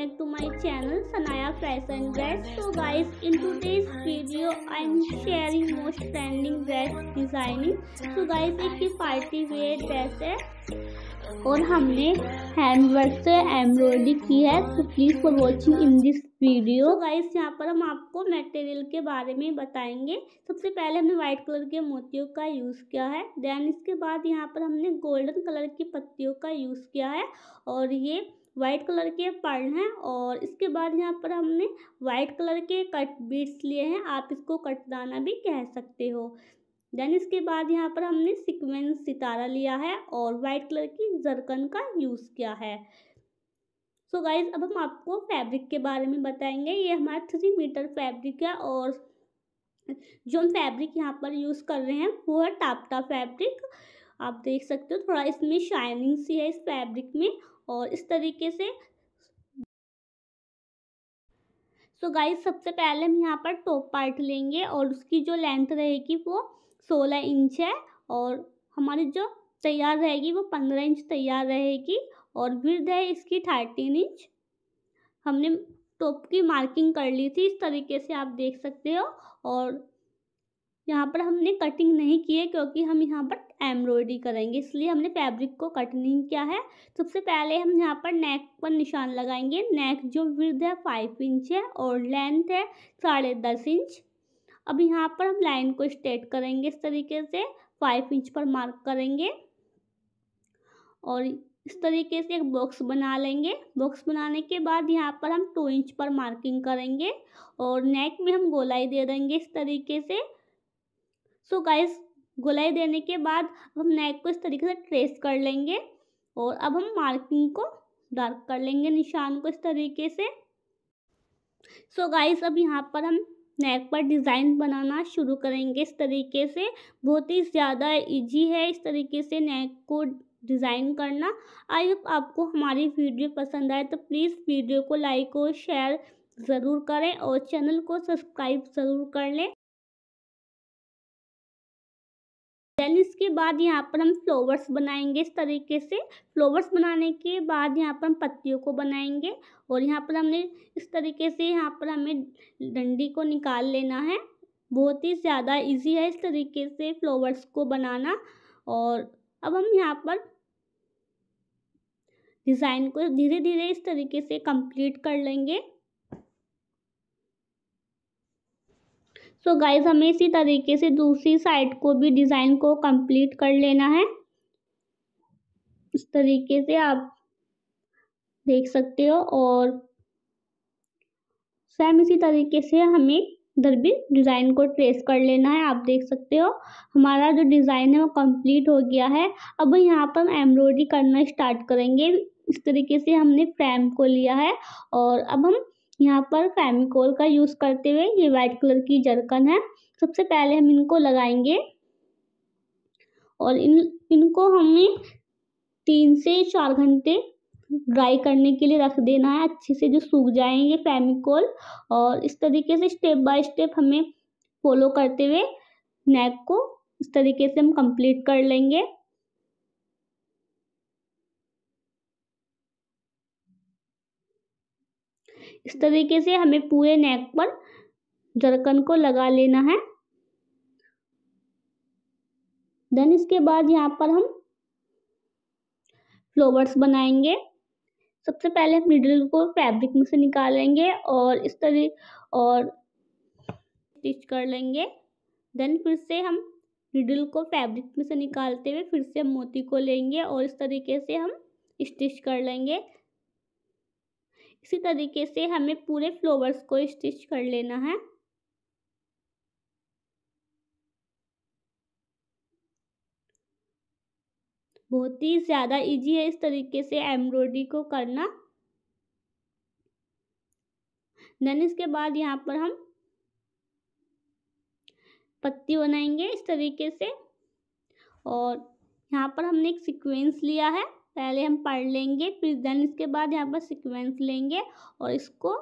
back to my channel Sanaya fashion and So guys, in today's video, I'm sharing most trending dress designing. So guys, एक ये party wear dress है और हमने handwork से embroidery की है तो please for watching in this video guys यहाँ पर हम आपको मटेरियल के बारे में बताएंगे सबसे पहले हमने वाइट कलर के मोतियों का यूज़ किया है देन इसके बाद यहाँ पर हमने गोल्डन कलर की पत्तियों का यूज़ किया है और ये वाइट कलर के पर्ल हैं और इसके बाद यहाँ पर हमने वाइट कलर के कट बीट्स लिए हैं आप इसको कटदाना भी कह सकते हो देन इसके बाद यहाँ पर हमने सिक्वेंस सितारा लिया है और वाइट कलर की जरकन का यूज़ किया है सो so गाइज अब हम आपको फैब्रिक के बारे में बताएंगे ये हमारा थ्री मीटर फैब्रिक है और जो हम फैब्रिक यहाँ पर यूज़ कर रहे हैं वो है टापटा फैब्रिक आप देख सकते हो थोड़ा इसमें शाइनिंग सी है इस फैब्रिक में और इस तरीके से सो so गाइस सबसे पहले हम यहाँ पर टॉप पार्ट लेंगे और उसकी जो लेंथ रहेगी वो सोलह इंच है और हमारी जो तैयार रहेगी वो पंद्रह इंच तैयार रहेगी और विर्ध है इसकी थर्टीन इंच हमने टॉप की मार्किंग कर ली थी इस तरीके से आप देख सकते हो और यहाँ पर हमने कटिंग नहीं की है क्योंकि हम यहाँ पर एम्ब्रॉयडरी करेंगे इसलिए हमने फैब्रिक को कट नहीं किया है सबसे पहले हम यहाँ पर नेक पर निशान लगाएंगे नेक जो विर्ध है फाइव इंच है और लेंथ है साढ़े दस इंच अब यहाँ पर हम लाइन को स्ट्रेट करेंगे इस तरीके से फाइव इंच पर मार्क करेंगे और इस तरीके से एक बॉक्स बना लेंगे बॉक्स बनाने के बाद यहाँ पर हम टू इंच पर मार्किंग करेंगे और नेक में हम गोलाई दे देंगे इस तरीके से सो गाइस गुलाई देने के बाद हम नेक को इस तरीके से ट्रेस कर लेंगे और अब हम मार्किंग को डार्क कर लेंगे निशान को इस तरीके से सो so गाइस अब यहाँ पर हम नेक पर डिज़ाइन बनाना शुरू करेंगे इस तरीके से बहुत ही ज़्यादा इजी है इस तरीके से नेक को डिज़ाइन करना आई होप आपको हमारी वीडियो पसंद आए तो प्लीज़ वीडियो को लाइक और शेयर ज़रूर करें और चैनल को सब्सक्राइब ज़रूर कर लें देन इसके बाद यहाँ पर हम फ्लावर्स बनाएंगे इस तरीके से फ्लावर्स बनाने के बाद यहाँ पर हम पत्तियों को बनाएंगे और यहाँ पर हमने इस तरीके से यहाँ पर हमें डंडी को निकाल लेना है बहुत ही ज़्यादा इजी है इस तरीके से फ्लावर्स को बनाना और अब हम यहाँ पर डिज़ाइन को धीरे धीरे इस तरीके से कंप्लीट कर लेंगे सो गाइज गाइस हमें इसी तरीके से दूसरी साइड को भी डिज़ाइन को कंप्लीट कर लेना है इस तरीके से आप देख सकते हो और सेम इसी तरीके से हमें इधर भी डिज़ाइन को ट्रेस कर लेना है आप देख सकते हो हमारा जो डिज़ाइन है वो कंप्लीट हो गया है अब यहाँ पर हम एम्ब्रॉयडरी करना स्टार्ट करेंगे इस तरीके से हमने फ्रेम को लिया है और अब हम यहाँ पर फेमिकोल का यूज़ करते हुए ये वाइट कलर की जरकन है सबसे पहले हम इनको लगाएंगे और इन इनको हमें तीन से चार घंटे ड्राई करने के लिए रख देना है अच्छे से जो सूख जाएंगे फेमिकोल और इस तरीके से स्टेप बाय स्टेप हमें फॉलो करते हुए नेक को इस तरीके से हम कंप्लीट कर लेंगे इस तरीके से हमें पूरे नेक पर जरकन को लगा लेना है देन इसके बाद यहाँ पर हम फ्लोवर्स बनाएंगे सबसे पहले हम निडल को फैब्रिक में से निकालेंगे और इस तरह और स्टिच कर लेंगे देन फिर से हम निडल को फैब्रिक में से निकालते हुए फिर से हम मोती को लेंगे और इस तरीके से हम स्टिच कर लेंगे इसी तरीके से हमें पूरे फ्लोवर्स को स्टिच कर लेना है बहुत ही ज़्यादा इजी है इस तरीके से एम्ब्रॉयडरी को करना देन इसके बाद यहाँ पर हम पत्ती बनाएंगे इस तरीके से और यहाँ पर हमने एक सीक्वेंस लिया है पहले हम पढ़ लेंगे फिर देन इसके बाद यहाँ पर सीक्वेंस लेंगे और इसको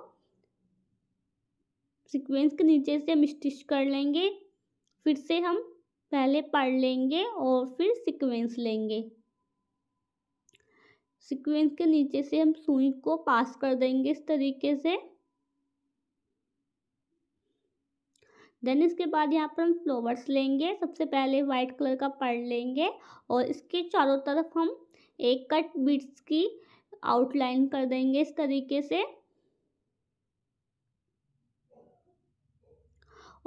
सीक्वेंस के नीचे से हम स्टिच कर लेंगे फिर से हम पहले पढ़ लेंगे और फिर सीक्वेंस लेंगे सीक्वेंस के नीचे से हम सुई को पास कर देंगे इस तरीके से देन इसके बाद यहाँ पर हम फ्लोवर्स लेंगे सबसे पहले वाइट कलर का पढ़ लेंगे और इसके चारों तरफ हम एक कट बीट्स की आउटलाइन कर देंगे इस तरीके से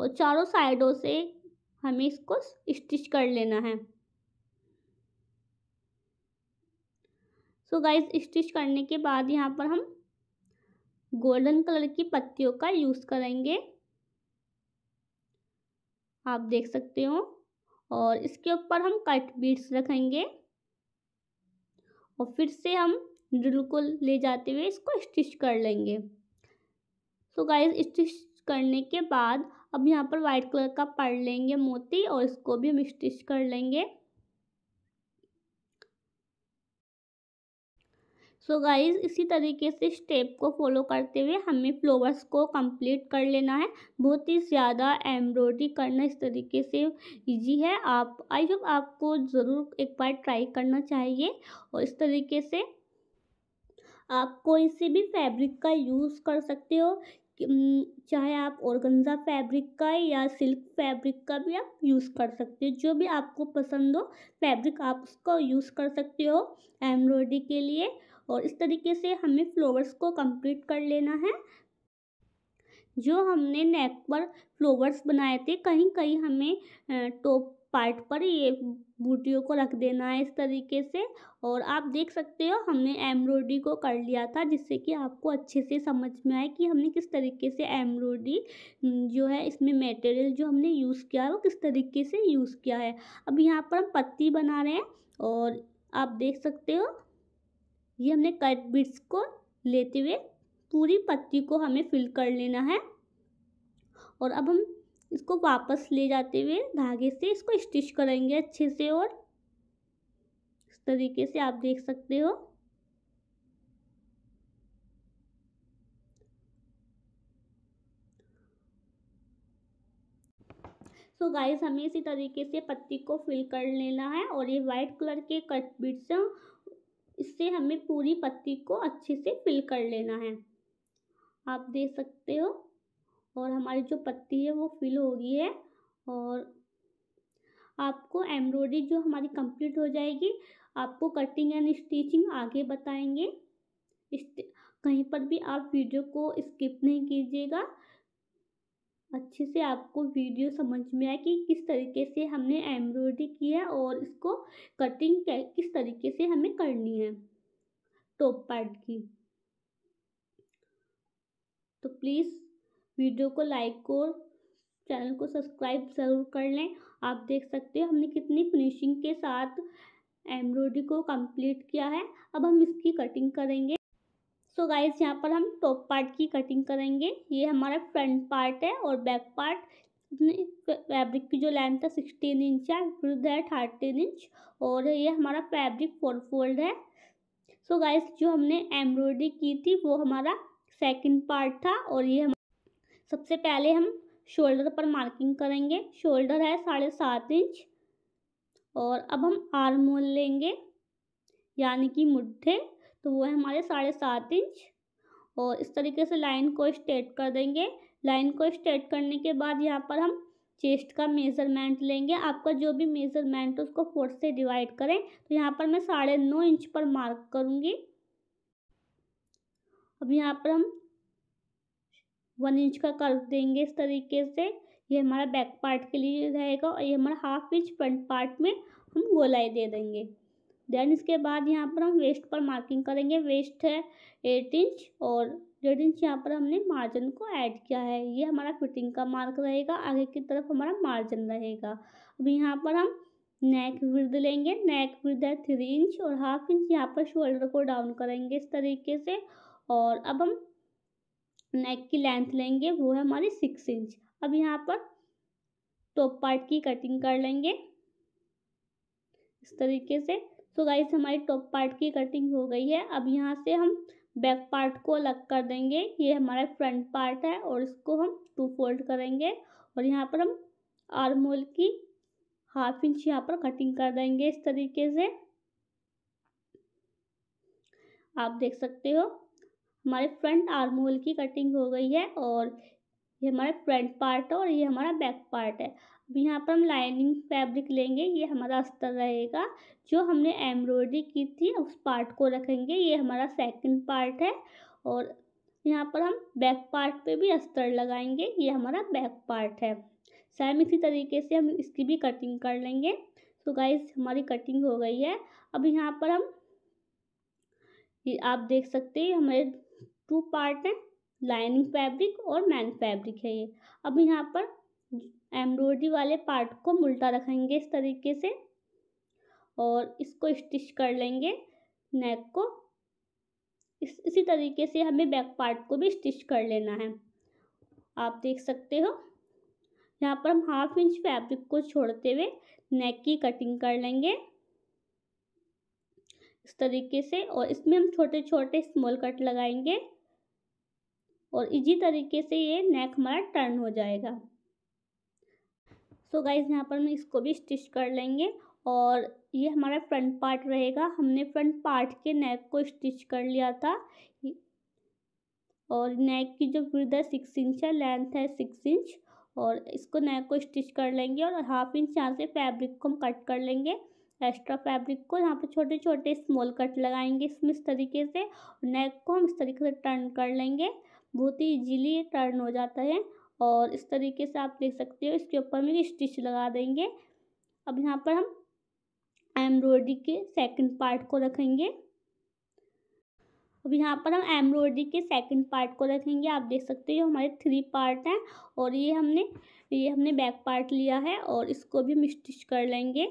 और चारों साइडों से हमें इसको स्टिच कर लेना है सो so गाइस स्टिच करने के बाद यहाँ पर हम गोल्डन कलर की पत्तियों का यूज़ करेंगे आप देख सकते हो और इसके ऊपर हम कट बीट्स रखेंगे और फिर से हम ड्रिल को ले जाते हुए इसको स्टिच कर लेंगे सो गाइस स्टिच करने के बाद अब यहाँ पर वाइट कलर का पड़ लेंगे मोती और इसको भी हम स्टिच कर लेंगे सो so इसी तरीके से स्टेप को फॉलो करते हुए हमें फ्लोवर्स को कंप्लीट कर लेना है बहुत ही ज़्यादा एम्ब्रॉयडरी करना इस तरीके से इजी है आप आई होप आपको ज़रूर एक बार ट्राई करना चाहिए और इस तरीके से आप कोई से भी फैब्रिक का यूज़ कर सकते हो चाहे आप औरगंजा फैब्रिक का या सिल्क फैब्रिक का भी आप यूज़ कर सकते हो जो भी आपको पसंद हो फैब्रिक आप उसका यूज़ कर सकते हो एम्ब्रॉयडरी के लिए और इस तरीके से हमें फ्लोवर्स को कंप्लीट कर लेना है जो हमने नेक पर फ्लोवर्स बनाए थे कहीं कहीं हमें टॉप पार्ट पर ये बूटियों को रख देना है इस तरीके से और आप देख सकते हो हमने एम्ब्रॉयडरी को कर लिया था जिससे कि आपको अच्छे से समझ में आए कि हमने किस तरीके से एम्ब्रॉयडरी जो है इसमें मटेरियल जो हमने यूज़ किया है वो किस तरीके से यूज़ किया है अब यहाँ पर हम पत्ती बना रहे हैं और आप देख सकते हो ये हमने कट बिट्स को लेते हुए पूरी पत्ती को हमें फिल कर लेना है और अब हम इसको वापस ले जाते हुए धागे से इसको स्टिच करेंगे अच्छे से और इस तरीके से आप देख सकते हो सो so गाइस हमें इसी तरीके से पत्ती को फिल कर लेना है और ये वाइट कलर के कट बिट्स हैं इससे हमें पूरी पत्ती को अच्छे से फिल कर लेना है आप देख सकते हो और हमारी जो पत्ती है वो फिल हो गई है और आपको एम्ब्रॉयडरी जो हमारी कंप्लीट हो जाएगी आपको कटिंग एंड स्टिचिंग आगे बताएंगे कहीं पर भी आप वीडियो को स्किप नहीं कीजिएगा अच्छे से आपको वीडियो समझ में आए कि किस तरीके से हमने एम्ब्रॉयडरी की है और इसको कटिंग किस तरीके से हमें करनी है टॉप पार्ट की तो प्लीज़ वीडियो को लाइक और चैनल को सब्सक्राइब ज़रूर कर लें आप देख सकते हो हमने कितनी फिनिशिंग के साथ एम्ब्रॉयडरी को कंप्लीट किया है अब हम इसकी कटिंग करेंगे सो गाइज यहाँ पर हम टॉप पार्ट की कटिंग करेंगे ये हमारा फ्रंट पार्ट है और बैक पार्ट फैब्रिक की जो लेंथ है सिक्सटीन इंच है विरुद्ध है थर्टीन इंच और ये हमारा फैब्रिक फोर फोल्ड है सो so जो हमने एम्ब्रॉयडरी की थी वो हमारा सेकंड पार्ट था और ये हम सबसे पहले हम शोल्डर पर मार्किंग करेंगे शोल्डर है साढ़े सात इंच और अब हम आर्म होल लेंगे यानी कि मुट्ठे तो वो है हमारे साढ़े सात इंच और इस तरीके से लाइन को स्ट्रेट कर देंगे लाइन को स्ट्रेट करने के बाद यहाँ पर हम चेस्ट का मेज़रमेंट लेंगे आपका जो भी मेज़रमेंट है उसको फोर से डिवाइड करें तो यहाँ पर मैं साढ़े नौ इंच पर मार्क करूँगी अब यहाँ पर हम वन इंच का कर्व देंगे इस तरीके से ये हमारा बैक पार्ट के लिए रहेगा और ये हमारा हाफ इंच फ्रंट पार्ट में हम गोलाई दे देंगे देन इसके बाद यहाँ पर हम वेस्ट पर मार्किंग करेंगे वेस्ट है एट इंच और डेढ़ इंच यहाँ पर हमने मार्जिन को ऐड किया है ये हमारा फिटिंग का मार्क रहेगा आगे की तरफ हमारा मार्जिन रहेगा अब यहाँ पर हम नेक वृद्ध लेंगे नेक वृद्ध है थ्री इंच और हाफ इंच यहाँ पर शोल्डर को डाउन करेंगे इस तरीके से और अब हम नेक की लेंथ लेंगे वो है हमारी सिक्स इंच अब यहाँ पर टॉप पार्ट की कटिंग कर लेंगे इस तरीके से सो गाइस हमारी टॉप पार्ट की कटिंग हो गई है अब यहाँ से हम बैक पार्ट को अलग कर देंगे ये हमारा फ्रंट पार्ट है और इसको हम टू फोल्ड करेंगे और यहाँ पर हम आर्मोल की हाफ इंच यहाँ पर कटिंग कर देंगे इस तरीके से आप देख सकते हो हमारे फ्रंट आर्मोल की कटिंग हो गई है और ये हमारा फ्रंट पार्ट है और ये हमारा बैक पार्ट है अब यहाँ पर हम लाइनिंग फैब्रिक लेंगे ये हमारा अस्तर रहेगा जो हमने एम्ब्रॉयडरी की थी उस पार्ट को रखेंगे ये हमारा सेकंड पार्ट है और यहाँ पर हम बैक पार्ट पे भी अस्तर लगाएंगे ये हमारा बैक पार्ट है सेम इसी तरीके से हम इसकी भी कटिंग कर लेंगे तो गाइस हमारी कटिंग हो गई है अब यहाँ पर हम ये आप देख सकते हैं हमारे टू पार्ट हैं लाइनिंग फैब्रिक और मैन फैब्रिक है ये अब यहाँ पर एम्ब्रॉयडरी वाले पार्ट को उल्टा रखेंगे इस तरीके से और इसको स्टिच कर लेंगे नेक को इस इसी तरीके से हमें बैक पार्ट को भी स्टिच कर लेना है आप देख सकते हो यहाँ पर हम हाफ इंच फैब्रिक को छोड़ते हुए नेक की कटिंग कर लेंगे इस तरीके से और इसमें हम छोटे छोटे स्मॉल कट लगाएंगे और इसी तरीके से ये नेक हमारा टर्न हो जाएगा सो गाइज यहाँ पर हम इसको भी स्टिच कर लेंगे और ये हमारा फ्रंट पार्ट रहेगा हमने फ्रंट पार्ट के नेक को स्टिच कर लिया था और नेक की जो विद है सिक्स इंच है लेंथ है सिक्स इंच और इसको नेक को स्टिच कर लेंगे और हाफ इंच यहाँ से फैब्रिक को हम कट कर लेंगे एक्स्ट्रा फैब्रिक को यहाँ पे छोटे छोटे स्मॉल कट लगाएंगे इसमें इस तरीके से नेक को हम इस तरीके से टर्न कर लेंगे बहुत ही इजीली टर्न हो जाता है और इस तरीके से आप देख सकते हो इसके ऊपर में स्टिच लगा देंगे अब यहाँ पर हम एम्ब्रॉयडरी के सेकंड पार्ट को रखेंगे अब यहाँ पर हम एम्ब्रॉयडरी के सेकंड पार्ट को रखेंगे आप देख सकते हो हमारे थ्री पार्ट हैं और ये हमने ये हमने बैक पार्ट लिया है और इसको भी हम स्टिच कर लेंगे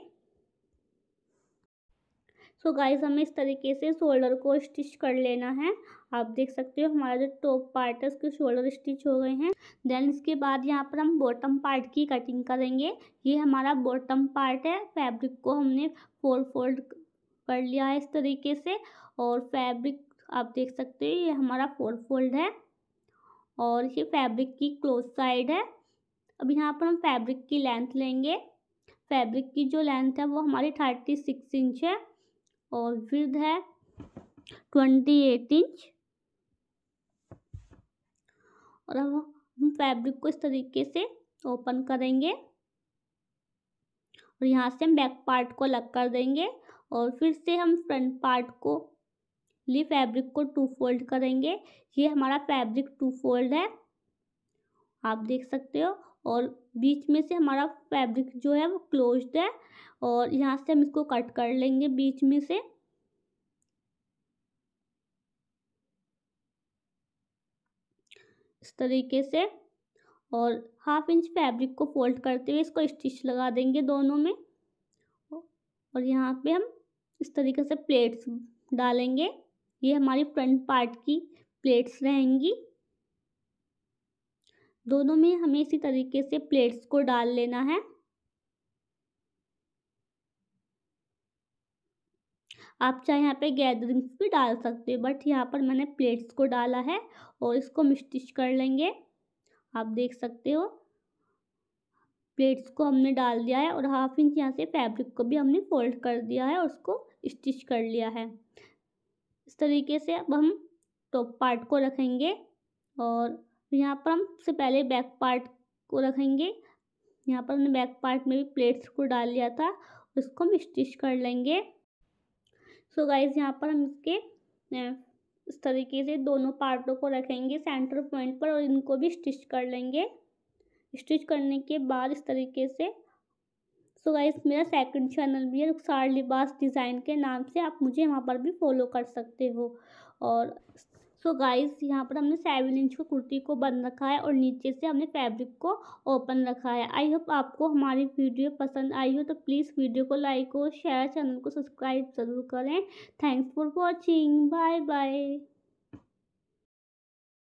सो so गाइस हमें इस तरीके से शोल्डर को स्टिच कर लेना है आप देख सकते हो हमारा जो टॉप पार्ट है उसके शोल्डर स्टिच हो गए हैं देन इसके बाद यहाँ पर हम बॉटम पार्ट की कटिंग करेंगे ये हमारा बॉटम पार्ट है फैब्रिक को हमने फोर फोल्ड कर लिया है इस तरीके से और फैब्रिक आप देख सकते हो ये हमारा फोर फोल्ड है और ये फैब्रिक की क्लोज साइड है अब यहाँ पर हम फैब्रिक की लेंथ लेंगे फैब्रिक की जो लेंथ है वो हमारी थर्टी सिक्स इंच है और विद है ट्वेंटी एट इंच और अब हम फैब्रिक को इस तरीके से ओपन करेंगे और यहाँ से हम बैक पार्ट को अलग कर देंगे और फिर से हम फ्रंट पार्ट को लिए फैब्रिक को टू फोल्ड करेंगे ये हमारा फैब्रिक टू फोल्ड है आप देख सकते हो और बीच में से हमारा फैब्रिक जो है वो क्लोज्ड है और यहाँ से हम इसको कट कर लेंगे बीच में से इस तरीके से और हाफ इंच फैब्रिक को फोल्ड करते हुए इसको स्टिच लगा देंगे दोनों में और यहाँ पे हम इस तरीके से प्लेट्स डालेंगे ये हमारी फ्रंट पार्ट की प्लेट्स रहेंगी दोनों में हमें इसी तरीके से प्लेट्स को डाल लेना है आप चाहे यहाँ पे गैदरिंग्स भी डाल सकते हो बट यहाँ पर मैंने प्लेट्स को डाला है और इसको मिस्टिच कर लेंगे आप देख सकते हो प्लेट्स को हमने डाल दिया है और हाफ इंच यहाँ से फैब्रिक को भी हमने फोल्ड कर दिया है और उसको स्टिच कर लिया है इस तरीके से अब हम टॉप पार्ट को रखेंगे और तो यहाँ पर हम सबसे पहले बैक पार्ट को रखेंगे यहाँ पर हमने बैक पार्ट में भी प्लेट्स को डाल लिया था उसको हम स्टिच कर लेंगे सो गाइज यहाँ पर हम इसके इस तरीके से दोनों पार्टों को रखेंगे सेंटर पॉइंट पर और इनको भी स्टिच कर लेंगे स्टिच करने के बाद इस तरीके से सो so गाइज मेरा सेकंड चैनल भी है रुखसार लिबास डिज़ाइन के नाम से आप मुझे वहाँ पर भी फॉलो कर सकते हो और इस सो गाइस यहाँ पर हमने सेवन इंच को कुर्ती को बंद रखा है और नीचे से हमने फैब्रिक को ओपन रखा है आई होप आपको हमारी वीडियो पसंद आई हो तो प्लीज़ वीडियो को लाइक और शेयर चैनल को सब्सक्राइब ज़रूर करें thanks for watching bye bye